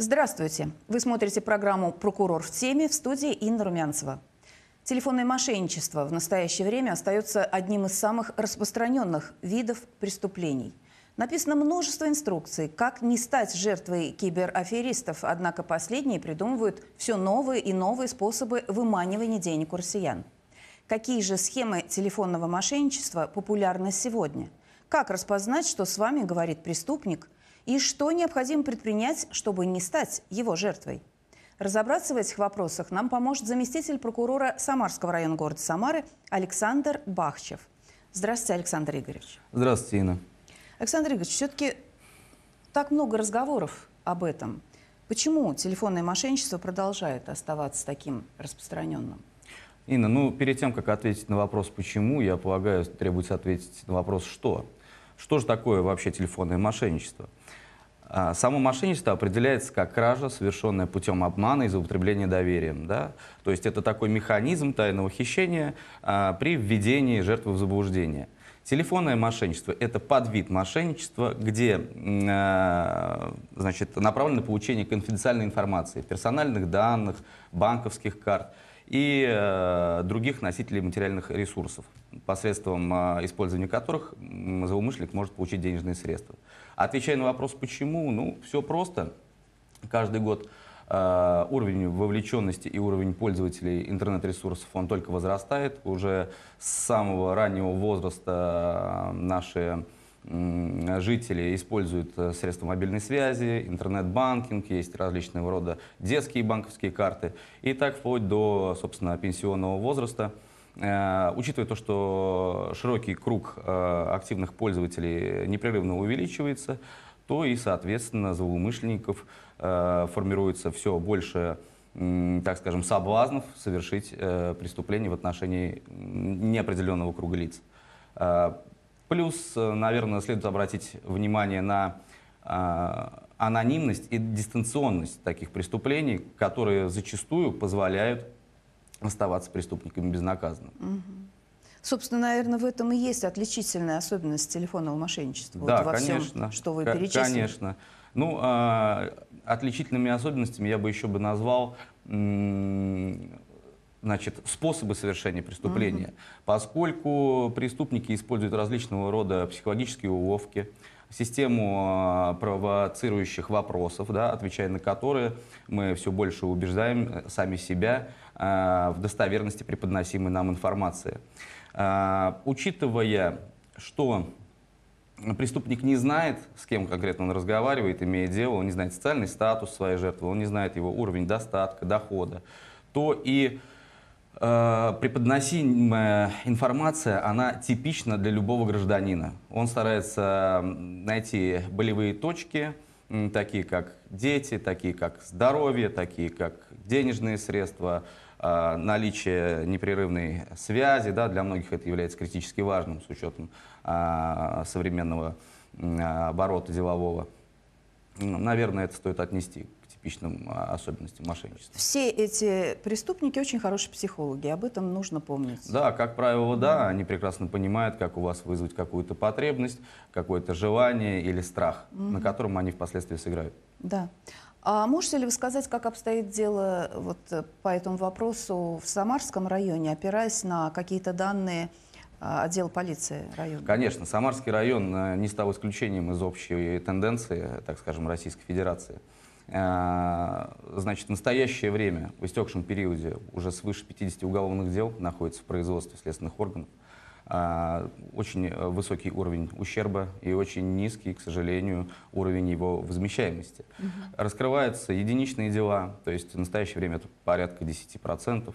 Здравствуйте. Вы смотрите программу «Прокурор в теме» в студии Инна Румянцева. Телефонное мошенничество в настоящее время остается одним из самых распространенных видов преступлений. Написано множество инструкций, как не стать жертвой кибераферистов, однако последние придумывают все новые и новые способы выманивания денег у россиян. Какие же схемы телефонного мошенничества популярны сегодня? Как распознать, что с вами говорит преступник – и что необходимо предпринять, чтобы не стать его жертвой. Разобраться в этих вопросах нам поможет заместитель прокурора Самарского района города Самары Александр Бахчев. Здравствуйте, Александр Игоревич. Здравствуйте, Инна. Александр Игоревич, все-таки так много разговоров об этом. Почему телефонное мошенничество продолжает оставаться таким распространенным? Инна, ну, перед тем, как ответить на вопрос «почему», я полагаю, требуется ответить на вопрос «что». Что же такое вообще телефонное мошенничество? А, Само мошенничество определяется как кража, совершенная путем обмана и злоупотребления доверием. Да? То есть это такой механизм тайного хищения а, при введении жертвы в заблуждение. Телефонное мошенничество – это подвид мошенничества, где э, значит, направлено получение конфиденциальной информации, персональных данных, банковских карт и э, других носителей материальных ресурсов, посредством э, использования которых злоумышленник может получить денежные средства. А отвечая на вопрос, почему, ну, все просто. Каждый год э, уровень вовлеченности и уровень пользователей интернет-ресурсов, он только возрастает. Уже с самого раннего возраста э, наши жители используют э, средства мобильной связи, интернет-банкинг, есть различного рода детские банковские карты и так вплоть до, собственно, пенсионного возраста – Э, учитывая то, что широкий круг э, активных пользователей непрерывно увеличивается, то и, соответственно, злоумышленников э, формируется все больше так скажем, соблазнов совершить преступление в отношении неопределенного круга лиц. плюс, наверное, следует обратить внимание на анонимность и дистанционность таких преступлений, которые зачастую позволяют оставаться преступниками безнаказанным. Угу. Собственно, наверное, в этом и есть отличительная особенность телефонного мошенничества. Да, вот во конечно. Всем, что вы перечислили. Конечно. Ну, э, отличительными особенностями я бы еще бы назвал значит, способы совершения преступления, угу. поскольку преступники используют различного рода психологические уловки, систему а, провоцирующих вопросов, да, отвечая на которые мы все больше убеждаем э, сами себя Э, в достоверности преподносимой нам информации. Э, учитывая, что преступник не знает, с кем конкретно он разговаривает, имея дело, он не знает социальный статус своей жертвы, он не знает его уровень достатка, дохода, то и э, преподносимая информация, она типична для любого гражданина. Он старается найти болевые точки, такие как дети, такие как здоровье, такие как денежные средства, а, наличие непрерывной связи, да, для многих это является критически важным с учетом а, современного а, оборота делового. Ну, наверное, это стоит отнести к типичным особенностям мошенничества. Все эти преступники очень хорошие психологи, об этом нужно помнить. Да, как правило, да, они прекрасно понимают, как у вас вызвать какую-то потребность, какое-то желание или страх, угу. на котором они впоследствии сыграют. Да. А можете ли вы сказать, как обстоит дело вот э, по этому вопросу в Самарском районе, опираясь на какие-то данные а, отдела полиции района? Конечно, Самарский район э, не стал исключением из общей тенденции, так скажем, Российской Федерации. Э, значит, в настоящее время, в истекшем периоде, уже свыше 50 уголовных дел находится в производстве следственных органов. А, очень э, высокий уровень ущерба и очень низкий, к сожалению, уровень его возмещаемости. Угу. Раскрываются единичные дела, то есть в настоящее время это порядка 10%. Угу.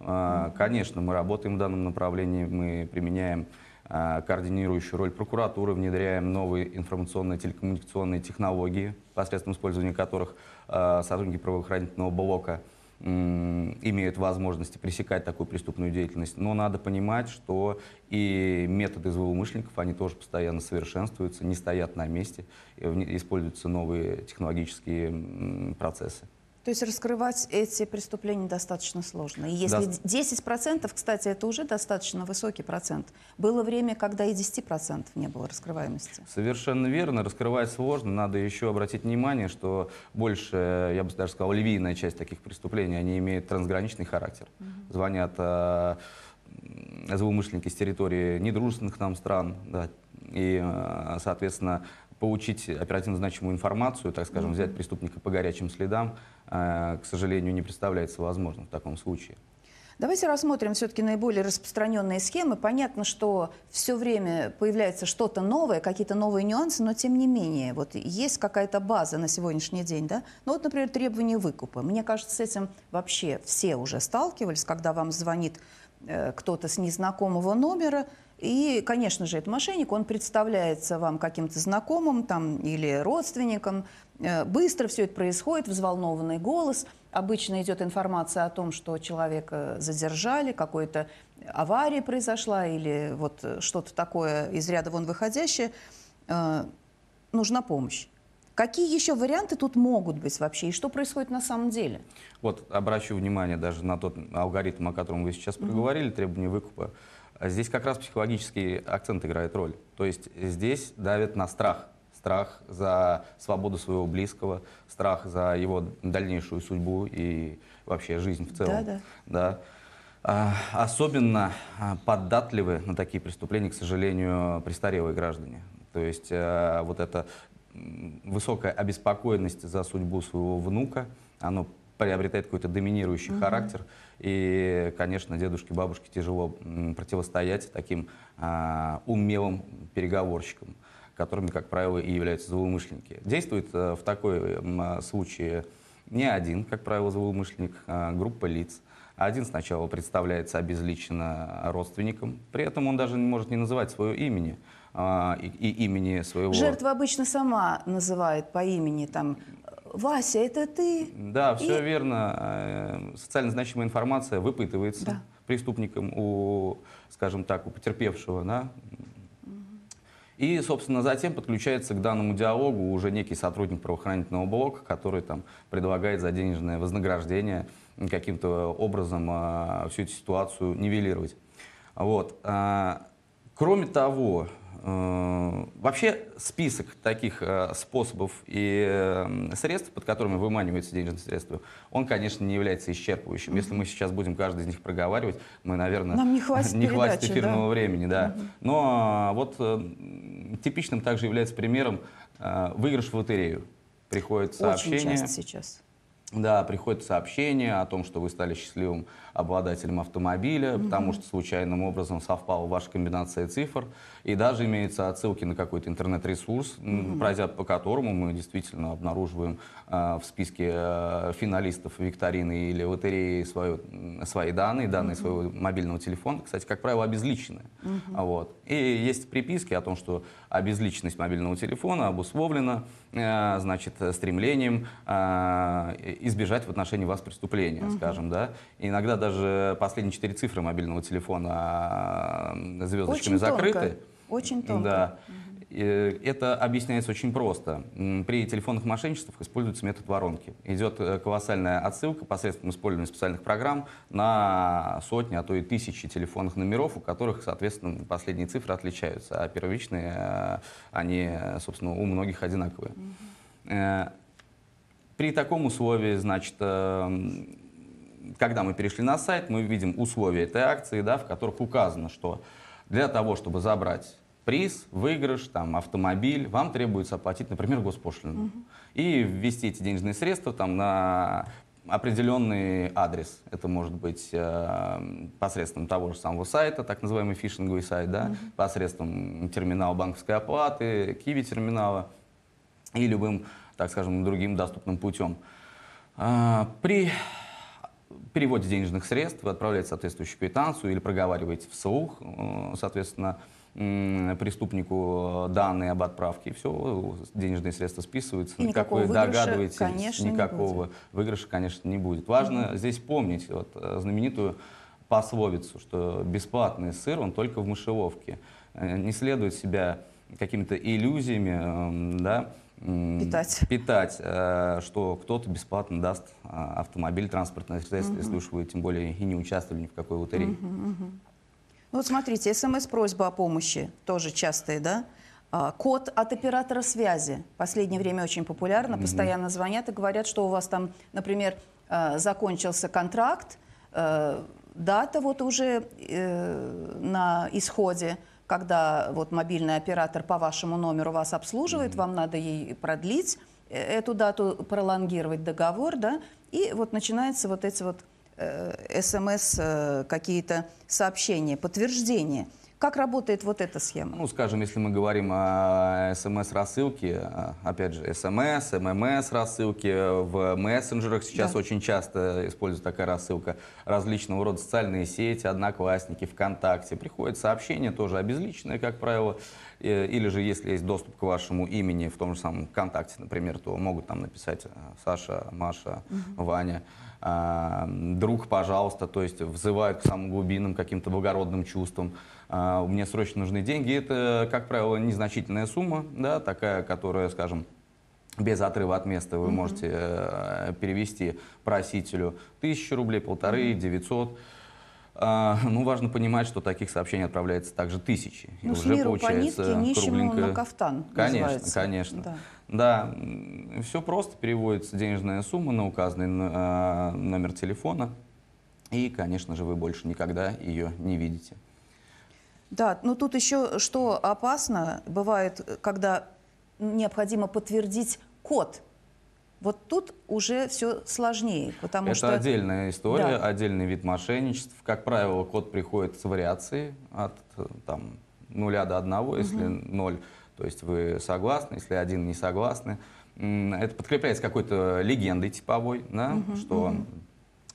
А, конечно, мы работаем в данном направлении, мы применяем а, координирующую роль прокуратуры, внедряем новые информационные телекоммуникационные технологии, посредством использования которых сотрудники правоохранительного блока – имеют возможности пресекать такую преступную деятельность. Но надо понимать, что и методы злоумышленников, они тоже постоянно совершенствуются, не стоят на месте, используются новые технологические процессы. То есть раскрывать эти преступления достаточно сложно. И если да. 10%, кстати, это уже достаточно высокий процент. Было время, когда и 10% не было раскрываемости. Совершенно верно. Раскрывать сложно. Надо еще обратить внимание, что больше, я бы даже сказал, львиная часть таких преступлений, они имеют трансграничный характер. Угу. Mm -hmm. Звонят э, злоумышленники с территории недружественных нам стран. Да, и, э, соответственно, получить оперативно значимую информацию, так скажем, взять преступника по горячим следам, э, к сожалению, не представляется возможным в таком случае. Давайте рассмотрим все-таки наиболее распространенные схемы. Понятно, что все время появляется что-то новое, какие-то новые нюансы, но тем не менее, вот есть какая-то база на сегодняшний день, да? Ну вот, например, требования выкупа. Мне кажется, с этим вообще все уже сталкивались, когда вам звонит э, кто-то с незнакомого номера, и, конечно же, этот мошенник, он представляется вам каким-то знакомым там, или родственником. Э, быстро все это происходит, взволнованный голос. Обычно идет информация о том, что человека задержали, какой-то авария произошла или вот э, что-то такое из ряда вон выходящее. Э, нужна помощь. Какие еще варианты тут могут быть вообще, и что происходит на самом деле? Вот обращу внимание даже на тот алгоритм, о котором вы сейчас проговорили, mm -hmm. требования выкупа. А здесь как раз психологический акцент играет роль. То есть здесь давят на страх. Страх за свободу своего близкого, страх за его дальнейшую судьбу и вообще жизнь в целом. Да, да. да а, особенно а, податливы на такие преступления, к сожалению, престарелые граждане. То есть вот эта высокая обеспокоенность за судьбу своего внука, она приобретает какой-то доминирующий угу. характер. И, конечно, дедушке и бабушке тяжело противостоять таким а, умелым переговорщикам, которыми, как правило, и являются злоумышленники. Действует а, в такой а, случае не один, как правило, злоумышленник, а группа лиц. Один сначала представляется обезличенно родственником, при этом он даже не может не называть свое имени а, и, и имени своего. Жертва обычно сама называет по имени там Вася, это ты? Да, все и... верно. Эм, социально значимая информация выпытывается да. преступником у, скажем так, у потерпевшего, да, и, собственно, затем подключается к данному диалогу уже некий сотрудник правоохранительного блока, который там предлагает за денежное вознаграждение каким-то образом э, всю эту ситуацию нивелировать. Вот. А, кроме того, Э, вообще список таких э, способов и э, средств, под которыми выманиваются денежные средства, он, конечно, не является исчерпывающим. Mm-hmm. Если мы сейчас будем каждый из них проговаривать, мы, наверное, Нам не хватит, не хватит эфирного да? времени. Да. Mm-hmm. Но вот типичным также является примером выигрыш в лотерею. Приходит сообщение. Очень часто сейчас. Да, приходит сообщение о том, что вы стали счастливым обладателем автомобиля, угу. потому что случайным образом совпала ваша комбинация цифр, и даже имеются отсылки на какой-то интернет-ресурс, угу. пройдя по которому мы действительно обнаруживаем э, в списке э, финалистов викторины или лотереи свою, свои данные, данные угу. своего мобильного телефона, кстати, как правило, обезличенные. Угу. Вот. И есть приписки о том, что обезличенность мобильного телефона обусловлена э, значит, стремлением э, избежать в отношении вас преступления, угу. скажем, да. И иногда даже последние четыре цифры мобильного телефона звездочками очень закрыты. Тонко. Очень тонко. Да. Это объясняется очень просто. При телефонных мошенничествах используется метод воронки. Идет э, колоссальная отсылка посредством использования специальных программ на сотни, а то и тысячи телефонных номеров, у которых, соответственно, последние цифры отличаются, а первичные, э, они, собственно, у многих одинаковые. При таком условии, значит, э, когда мы перешли на сайт, мы видим условия этой акции, да, в которых указано, что для того, чтобы забрать приз, выигрыш, там, автомобиль, вам требуется оплатить, например, госпошлину. Угу. И ввести эти денежные средства там, на определенный адрес. Это может быть э, посредством того же самого сайта, так называемый фишинговый сайт, да, угу. посредством терминала банковской оплаты, киви терминала и любым так скажем, другим доступным путем. А, при переводе денежных средств вы отправляете соответствующую квитанцию или проговариваете вслух, э, соответственно, преступнику э, данные об отправке, и все, денежные средства списываются. И как вы догадываетесь, конечно, никакого выигрыша, конечно, не будет. Важно mm -hmm. здесь помнить вот, э, знаменитую пословицу, что бесплатный сыр, он только в мышеловке. Не следует себя какими-то иллюзиями, эм, да, питать, питать э, что кто-то бесплатно даст а, автомобиль, транспортное средство, угу. если уж вы тем более и не участвовали ни в какой лотерее. Угу, угу. Ну вот смотрите, смс-просьба о помощи тоже частые, да? А, код от оператора связи. Последнее время очень популярно. Постоянно звонят и говорят, что у вас там, например, э, закончился контракт, э, дата вот уже на исходе, когда вот мобильный оператор по вашему номеру вас обслуживает, mm -hmm. вам надо ей продлить э, эту дату, пролонгировать договор, да, и вот начинаются вот эти вот э, смс э, какие-то сообщения, подтверждения. Как работает вот эта схема? Ну, скажем, если мы говорим о смс-рассылке, а, опять же, смс, ммс рассылки в мессенджерах сейчас да. очень часто используется такая рассылка, различного рода социальные сети, одноклассники, ВКонтакте. приходит сообщение тоже обезличенные, а как правило, э, или же, если есть доступ к вашему имени в том же самом ВКонтакте, например, то могут там написать э, Саша, Маша, угу. Ваня а, друг, пожалуйста, то есть взывают к самым глубинным каким-то благородным чувствам у а меня срочно нужны деньги, это, как правило, незначительная сумма, да, такая, которая, скажем, без отрыва от места вы mm -hmm. можете э, перевести просителю тысячу рублей, полторы, девятьсот. Mm -hmm. 900. А, ну, важно понимать, что таких сообщений отправляется также тысячи. Ну, и уже получается по нитке, кругленько... на кафтан Конечно, называется. конечно. Да. да, все просто. Переводится денежная сумма на указанный а, номер телефона. И, конечно же, вы больше никогда ее не видите. Да, но ну тут еще что опасно, бывает, когда необходимо подтвердить код. Вот тут уже все сложнее, потому это что... Это отдельная история, да. отдельный вид мошенничеств. Как правило, код приходит с вариацией от там, нуля до одного, если ноль, то есть вы согласны, если один не согласны. Это подкрепляется какой-то легендой типовой, да, угу, что угу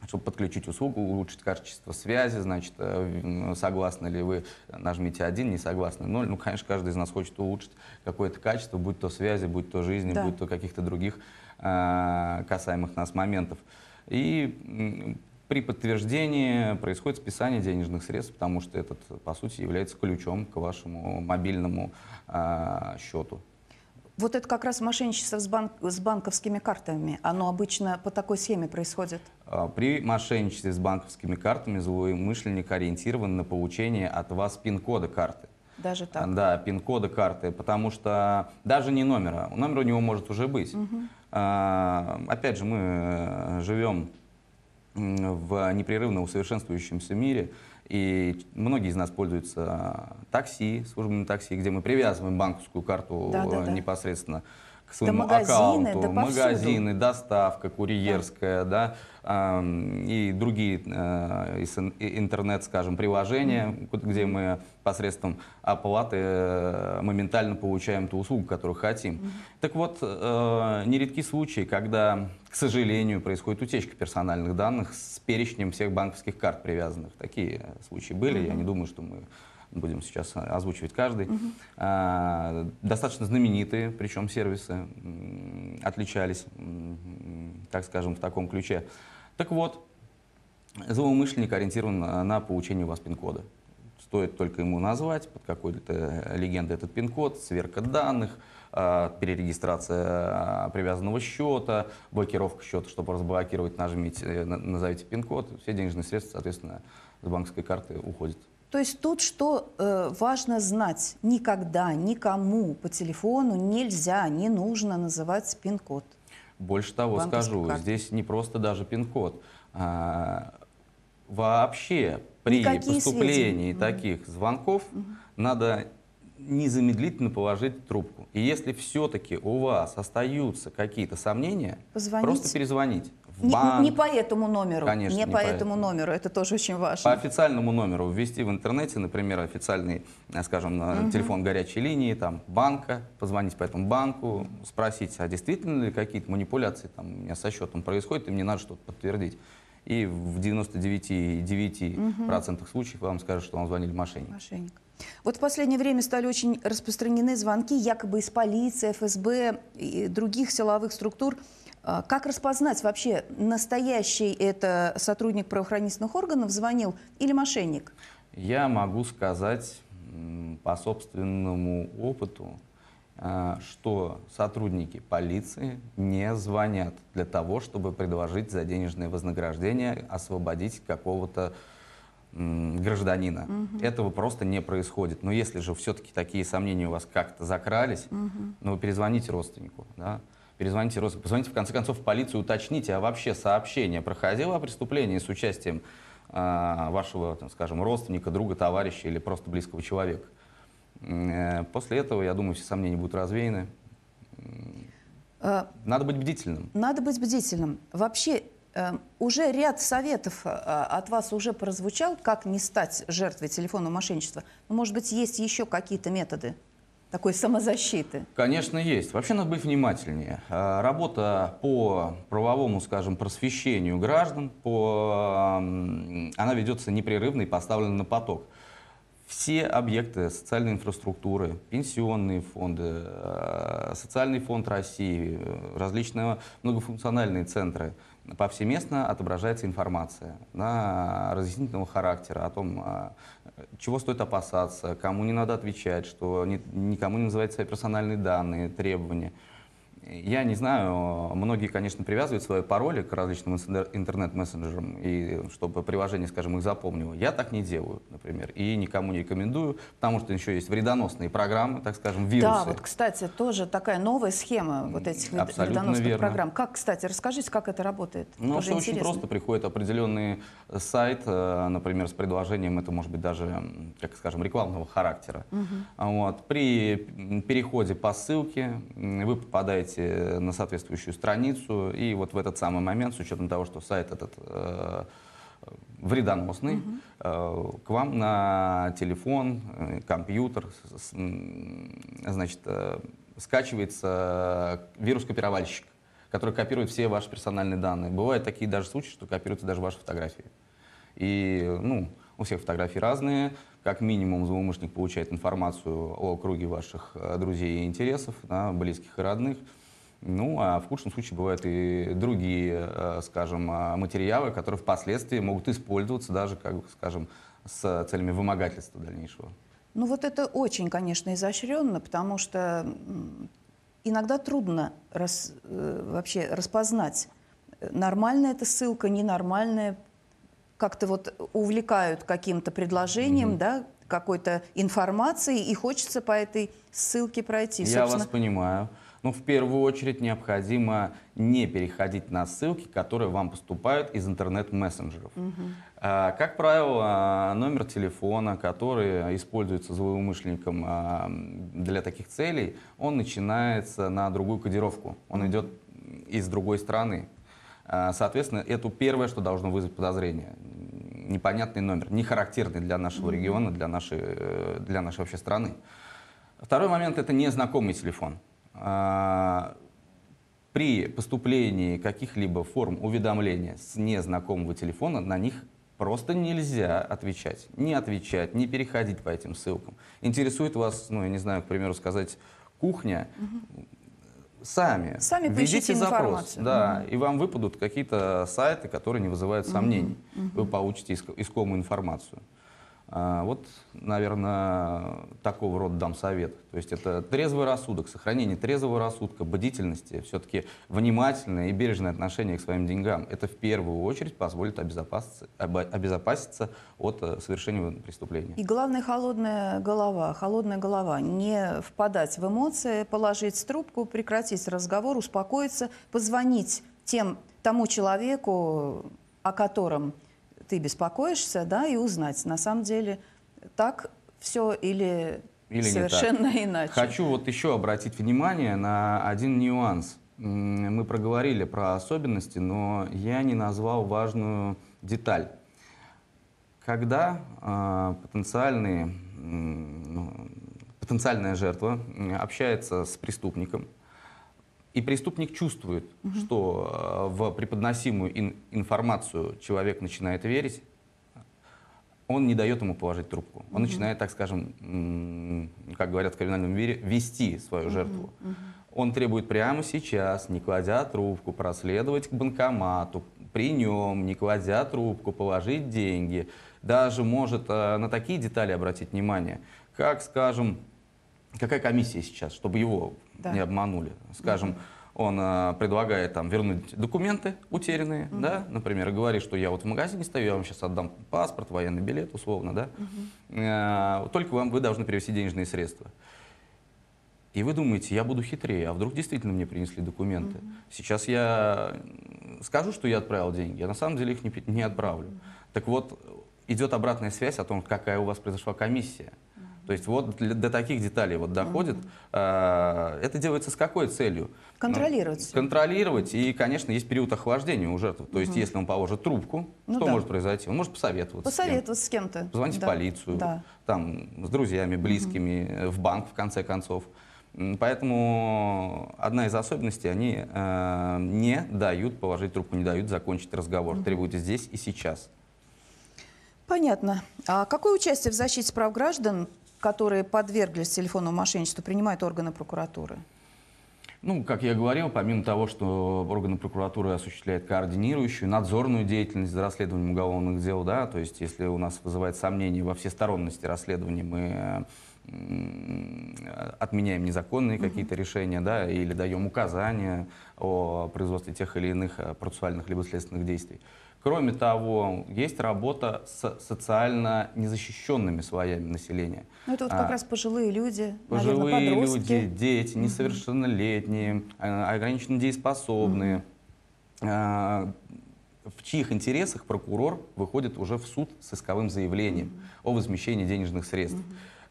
чтобы подключить услугу, улучшить качество связи, значит, э, согласны ли вы, нажмите один, не согласны ноль. Ну, конечно, каждый из нас хочет улучшить какое-то качество, будь то связи, будь то жизни, да. будь то каких-то других э, касаемых нас моментов. И при подтверждении происходит списание денежных средств, потому что этот, по сути, является ключом к вашему мобильному э, счету. Вот это как раз мошенничество с, банк, с банковскими картами. Оно обычно по такой схеме происходит? А, при мошенничестве с банковскими картами злоумышленник ориентирован на получение от вас пин-кода карты. Даже так? Да, пин-кода карты, потому что даже не номера. Номер у него может уже быть. Угу. опять же, мы э, живем в непрерывно усовершенствующемся мире – и многие из нас пользуются такси, службами такси, где мы привязываем банковскую карту э, да, да, да. непосредственно к своему да магазины, аккаунту, да магазины, доставка курьерская, да, да и другие э, интернет, скажем, приложения, где мы посредством оплаты э, моментально получаем ту услугу, которую хотим. Так вот, нередки случаи, когда к сожалению, происходит утечка персональных данных с перечнем всех банковских карт привязанных. Такие случаи были, я не думаю, что мы будем сейчас а, озвучивать каждый. А, достаточно знаменитые, причем сервисы отличались, так скажем, в таком ключе. Так вот, злоумышленник ориентирован на получение у вас пин-кода. Стоит только ему назвать под какой-то легендой этот пин-код, сверка данных – Э, перерегистрация э, привязанного счета, блокировка счета, чтобы разблокировать, нажмите, э, назовите пин-код, все денежные средства, соответственно, с банковской карты уходят. То есть тут что э, важно знать, никогда никому по телефону нельзя, не нужно называть пин-код. Больше того скажу, карты. здесь не просто даже пин-код. А, вообще при Никакие поступлении сведения. таких звонков угу. надо незамедлительно положить трубку. И если все-таки у вас остаются какие-то сомнения, Позвонить. просто перезвонить. В банк. Не, не по этому номеру. Конечно, не, не по, по этому номеру. Это тоже очень важно. По официальному номеру ввести в интернете, например, официальный, э, скажем, угу. телефон горячей линии, там банка, позвонить по этому банку, спросить, а действительно ли какие-то манипуляции там у меня со счетом происходят, и мне надо что-то подтвердить. И в 99,9% угу. случаев вам скажут, что вам звонили мошенник. Мошенник. Вот в последнее время стали очень распространены звонки якобы из полиции, ФСБ и других силовых структур. А, как распознать вообще, настоящий это сотрудник правоохранительных органов звонил или мошенник? Я могу сказать по собственному опыту, а, что сотрудники полиции не звонят для того, чтобы предложить за денежное вознаграждение освободить какого-то гражданина. Угу. Этого просто не происходит. Но если же все-таки такие сомнения у вас как-то закрались, угу. ну, перезвоните родственнику, да, перезвоните родственнику, позвоните, в конце концов, в полицию, уточните, а вообще сообщение проходило о преступлении с участием э, вашего, там, скажем, родственника, друга, товарища или просто близкого человека. Э, после этого, я думаю, все сомнения будут развеяны. А, надо быть бдительным. Надо быть бдительным. Вообще Эм, уже ряд советов э, от вас уже прозвучал, как не стать жертвой телефонного мошенничества. Ну, может быть, есть еще какие-то методы такой самозащиты? Конечно, есть. Вообще надо быть внимательнее. Э, работа по правовому, скажем, просвещению граждан, по... Эм, она ведется непрерывно и поставлена на поток все объекты социальной инфраструктуры, пенсионные фонды, э, социальный фонд России, э, различные многофункциональные центры, повсеместно отображается информация на разъяснительного характера о том, а, чего стоит опасаться, кому не надо отвечать, что никому не называть свои персональные данные, требования – я не знаю, многие, конечно, привязывают свои пароли к различным интернет-мессенджерам, и чтобы приложение, скажем, их запомнило. Я так не делаю, например, и никому не рекомендую, потому что еще есть вредоносные программы, так скажем, вирусы. Да, вот, кстати, тоже такая новая схема вот этих Абсолютно вредоносных верно. программ. Как, кстати, расскажите, как это работает? Ну, тоже что интересно. очень просто. Приходит определенный сайт, э, например, с предложением, это может быть даже, как скажем, рекламного характера. Угу. Вот. При переходе по ссылке вы попадаете перейдите на соответствующую страницу. И вот в этот самый момент, с учетом того, что сайт этот э, вредоносный, угу. э, к вам на телефон, э, компьютер, с, с, значит, э, скачивается вирус-копировальщик, который копирует все ваши персональные данные. Бывают такие даже случаи, что копируются даже ваши фотографии. И, ну, у всех фотографии разные. Как минимум злоумышленник получает информацию о круге ваших э, друзей и интересов, да, близких и родных. Ну, а в худшем случае бывают и другие, э, скажем, а, материалы, которые впоследствии могут использоваться даже, как бы, скажем, с целями вымогательства дальнейшего. Ну вот это очень, конечно, изощренно, потому что иногда трудно рас, э, вообще распознать, нормальная эта ссылка, ненормальная. Как-то вот увлекают каким-то предложением, mm-hmm. да, какой-то информацией, и хочется по этой ссылке пройти. Я Собственно... вас понимаю. Но в первую очередь необходимо не переходить на ссылки, которые вам поступают из интернет-мессенджеров. Угу. Как правило, номер телефона, который используется злоумышленником а, для таких целей, он начинается на другую кодировку. Он идет из другой страны. А, соответственно, это первое, что должно вызвать подозрение. Непонятный номер, не характерный для нашего региона, для нашей, э, для нашей вообще страны. Второй момент – это незнакомый телефон. А, при поступлении каких-либо форм уведомления с незнакомого телефона на них просто нельзя отвечать. Не отвечать, не переходить по этим ссылкам. Интересует вас, ну, я не знаю, к примеру, сказать «кухня», Сами. Сами Введите запрос, да, и вам выпадут какие-то сайты, которые не вызывают сомнений. Вы получите иск искомую информацию. А, вот, наверное, такого рода дам совет. То есть это трезвый рассудок, сохранение трезвого рассудка, бдительности, все-таки внимательное и бережное отношение к своим деньгам. Это в первую очередь позволит обезопаситься, обезопаситься от э, совершения преступления. И главное, холодная голова. Холодная голова. Не впадать в эмоции, положить трубку, прекратить разговор, успокоиться, позвонить тем, тому человеку, о котором ты беспокоишься, да, и узнать, на самом деле так все или, или совершенно иначе. Хочу вот еще обратить внимание на один нюанс. Мы проговорили про особенности, но я не назвал важную деталь. Когда э, потенциальные, э, потенциальная жертва общается с преступником, и преступник чувствует, угу. что э, в преподносимую ин информацию человек начинает верить, он не дает ему положить трубку. Он угу. начинает, так скажем, как говорят в криминальном мире, вести свою жертву. Угу. Он требует прямо сейчас, не кладя трубку, проследовать к банкомату, при нем, не кладя трубку, положить деньги. Даже может э, на такие детали обратить внимание, как, скажем, какая комиссия сейчас, чтобы его да. не обманули. Скажем, он э, предлагает там вернуть документы утерянные, угу. да, например, и говорит, что я вот в магазине стою, я вам сейчас отдам паспорт, военный билет, условно, да, угу. э, только вам вы должны перевести денежные средства. И вы думаете, я буду хитрее, а вдруг действительно мне принесли документы? Угу. Сейчас я скажу, что я отправил деньги, а на самом деле их не, не отправлю. Угу. Так вот, идет обратная связь о том, какая у вас произошла комиссия. То есть вот до таких деталей вот доходит. Угу. Это делается с какой целью? Контролировать. Ну, контролировать. И, конечно, есть период охлаждения у жертвы. То есть угу. если он положит трубку, ну, что да. может произойти? Он может посоветоваться. Посоветоваться с кем-то. кем Позвонить да. в полицию, да. там, с друзьями, близкими, угу. в банк, в конце концов. Поэтому одна из особенностей, они э, не дают положить трубку, не дают закончить разговор, mm требуют здесь и сейчас. Понятно. А какое участие в защите прав граждан которые подверглись телефонному мошенничеству, принимают органы прокуратуры? Ну, как я говорил, помимо того, что органы прокуратуры осуществляют координирующую, надзорную деятельность за расследованием уголовных дел, да, то есть если у нас вызывает сомнение во всесторонности расследования, мы э, отменяем незаконные mm какие-то решения, да, или даем указания о производстве тех или иных э, процессуальных либо следственных действий. Кроме того, есть работа с социально незащищенными слоями населения. Ну, это вот как а, раз пожилые люди, Пожилые наверное, подростки. люди, дети, несовершеннолетние, а, ограниченно дееспособные. А, в чьих интересах прокурор выходит уже в суд с исковым заявлением о возмещении денежных средств.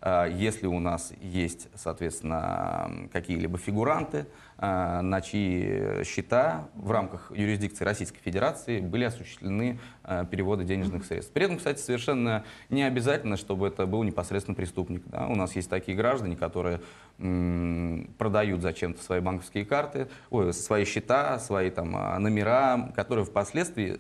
А, если у нас есть, соответственно, какие-либо фигуранты, а, на чьи счета в рамках юрисдикции Российской Федерации были осуществлены а, переводы денежных средств. При этом, кстати, совершенно не обязательно, чтобы это был непосредственно преступник. Да? У нас есть такие граждане, которые продают зачем-то свои банковские карты, ой, свои счета, свои там номера, которые впоследствии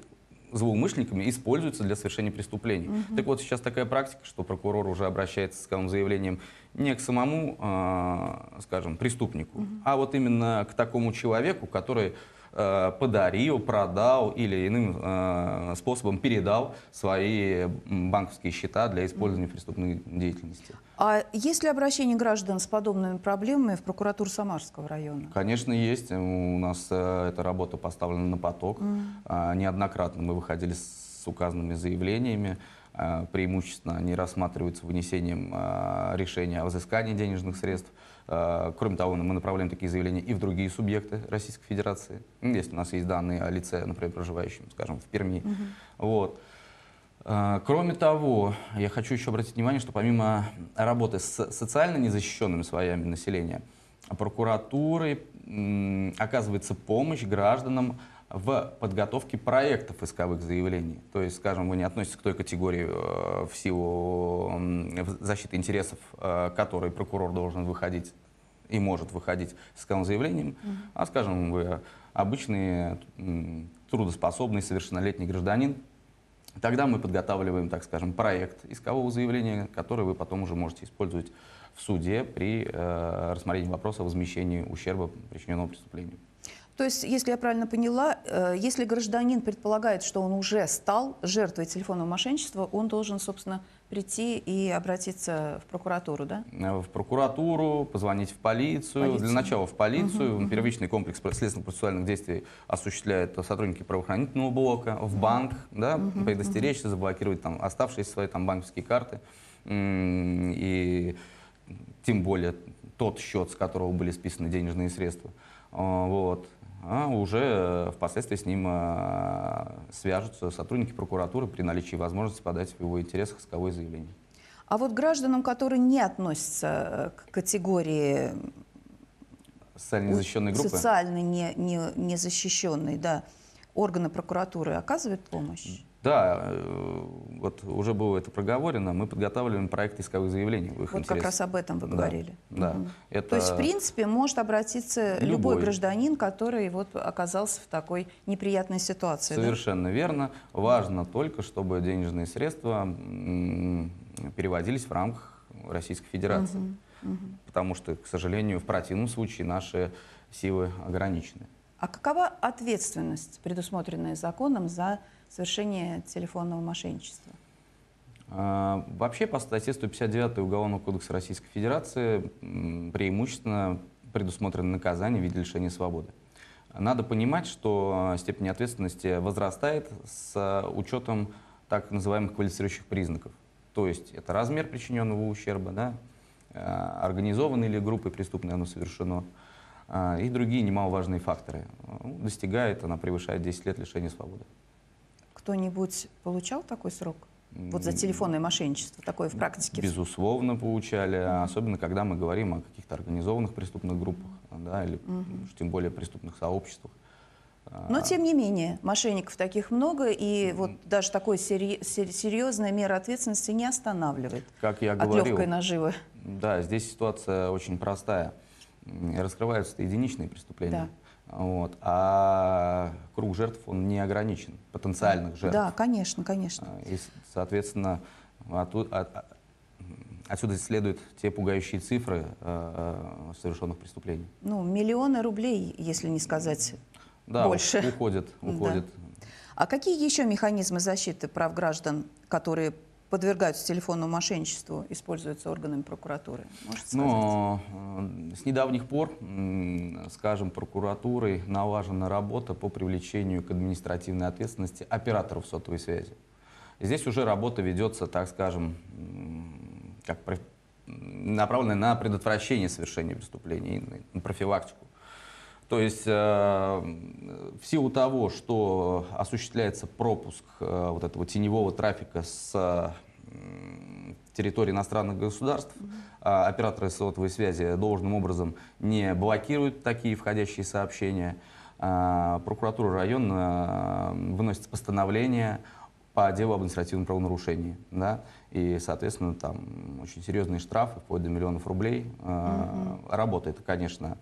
злоумышленниками используются для совершения преступлений. Угу. Так вот, сейчас такая практика, что прокурор уже обращается, скажем, заявлением не к самому, э, скажем, преступнику, угу. а вот именно к такому человеку, который Э, подарил, продал или иным э, способом передал свои банковские счета для использования преступной деятельности. А есть ли обращение граждан с подобными проблемами в прокуратуру Самарского района? Конечно, есть. У нас э, эта работа поставлена на поток. Mm. Неоднократно мы выходили с указанными заявлениями а, преимущественно они рассматриваются вынесением а, решения о взыскании денежных средств. Э, кроме того, мы направляем такие заявления и в другие субъекты Российской Федерации. Ну, если у нас есть данные о лице, например, проживающем, скажем, в Перми. Угу. Вот. Э, кроме того, я хочу еще обратить внимание, что помимо работы с социально незащищенными слоями населения, прокуратурой оказывается помощь гражданам, в подготовке проектов исковых заявлений. То есть, скажем, вы не относитесь к той категории э, в силу защиты интересов, э, которой прокурор должен выходить и может выходить с исковым заявлением, mm-hmm. а, скажем, вы обычный трудоспособный совершеннолетний гражданин, тогда мы подготавливаем, так скажем, проект искового заявления, который вы потом уже можете использовать в суде при э, рассмотрении вопроса о возмещении ущерба, причиненного преступлению. То есть, если я правильно поняла, э, если гражданин предполагает, что он уже стал жертвой телефонного мошенничества, он должен, собственно, прийти и обратиться в прокуратуру, да? Э, в прокуратуру, позвонить в полицию. полицию. Для начала в полицию. Угу, Первичный угу. комплекс следственно-процессуальных действий осуществляют сотрудники правоохранительного блока. В банк, да, угу, предостеречь, угу. заблокировать там оставшиеся свои там банковские карты. И тем более тот счет, с которого были списаны денежные средства. Э, вот. А уже э, впоследствии с ним э, свяжутся сотрудники прокуратуры при наличии возможности подать в его интересах исковое заявление. А вот гражданам, которые не относятся э, к категории социально незащищенной группы, социально не, не, незащищенной, да, органы прокуратуры оказывают помощь? Да, э, вот уже было это проговорено, мы подготавливаем проект исковых заявлений. В их вот интерес. как раз об этом вы говорили. Да, угу. Это... То есть, в принципе, может обратиться любой. любой гражданин, который вот оказался в такой неприятной ситуации. Совершенно да? верно. Важно да. только, чтобы денежные средства переводились в рамках Российской Федерации. Угу. Угу. Потому что, к сожалению, в противном случае наши силы ограничены. А какова ответственность, предусмотренная законом, за совершение телефонного мошенничества? А, вообще по статье 159 Уголовного кодекса Российской Федерации преимущественно предусмотрено наказание в виде лишения свободы. Надо понимать, что а, степень ответственности возрастает с а, учетом так называемых квалифицирующих признаков. То есть это размер причиненного ущерба, да, организованной или группой преступной оно совершено, и другие немаловажные факторы. Достигает она, превышает 10 лет лишения свободы кто-нибудь получал такой срок? Вот за телефонное мошенничество такое в практике? Безусловно, получали. Mm-hmm. Особенно, когда мы говорим о каких-то организованных преступных группах, да, или mm-hmm. уж тем более преступных сообществах. Но, а, тем не менее, мошенников таких много, и вот даже такой сери- серьезная мера ответственности не останавливает как я от легкой наживы. Да, здесь ситуация очень простая. Раскрываются единичные преступления. Да вот. А круг жертв, он не ограничен, потенциальных жертв. Да, конечно, конечно. А, и, соответственно, а, а, отсюда следуют те пугающие цифры э, э, совершенных преступлений. Ну, миллионы рублей, если не сказать да, больше. уходят, уходят. Да. А какие еще механизмы защиты прав граждан, которые подвергаются телефонному мошенничеству, используются органами прокуратуры? Но э, с недавних пор, скажем, прокуратурой налажена работа по привлечению к административной ответственности операторов сотовой связи. Здесь уже работа ведется, так скажем, как направленная на предотвращение совершения преступления, на профилактику. То есть э, в силу того, что осуществляется пропуск э, вот этого теневого трафика с э, территории иностранных государств, а операторы сотовой связи должным образом не блокируют такие входящие сообщения. Прокуратура района выносит постановление по делу об административном правонарушении. Да? И, соответственно, там очень серьезные штрафы, вплоть до миллионов рублей. Угу. Работа это, конечно,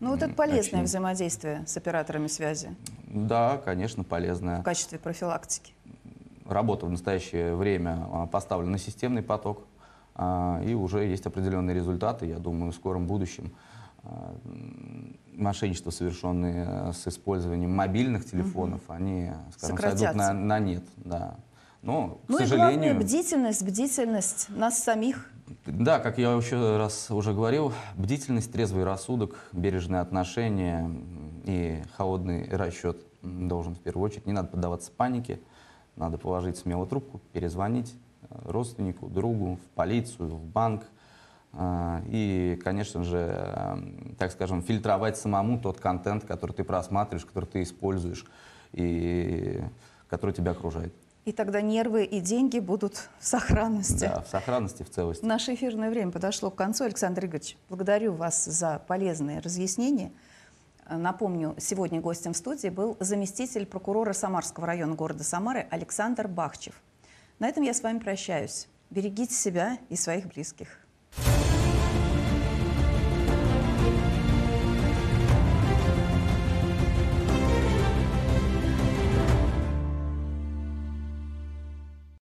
ну вот это полезное очень... взаимодействие с операторами связи. Да, конечно, полезное. В качестве профилактики. Работа в настоящее время а, поставлена на системный поток, а, и уже есть определенные результаты, я думаю, в скором будущем а, мошенничество, совершенное э, с использованием мобильных телефонов, угу. они, скажем, Сократятся. сойдут на, на нет. Да. Но, ну к сожалению... и главное, бдительность, бдительность нас самих. Да, как я еще раз уже говорил, бдительность, трезвый рассудок, бережное отношение и холодный расчет должен в первую очередь. Не надо поддаваться панике, надо положить смело трубку, перезвонить э, родственнику, другу, в полицию, в банк. Э, и, конечно же, э, так скажем, фильтровать самому тот контент, который ты просматриваешь, который ты используешь и который тебя окружает. И тогда нервы и деньги будут в сохранности. Да, в сохранности, в целости. Наше эфирное время подошло к концу. Александр Игоревич, благодарю вас за полезные разъяснения. Напомню, сегодня гостем в студии был заместитель прокурора Самарского района города Самары Александр Бахчев. На этом я с вами прощаюсь. Берегите себя и своих близких.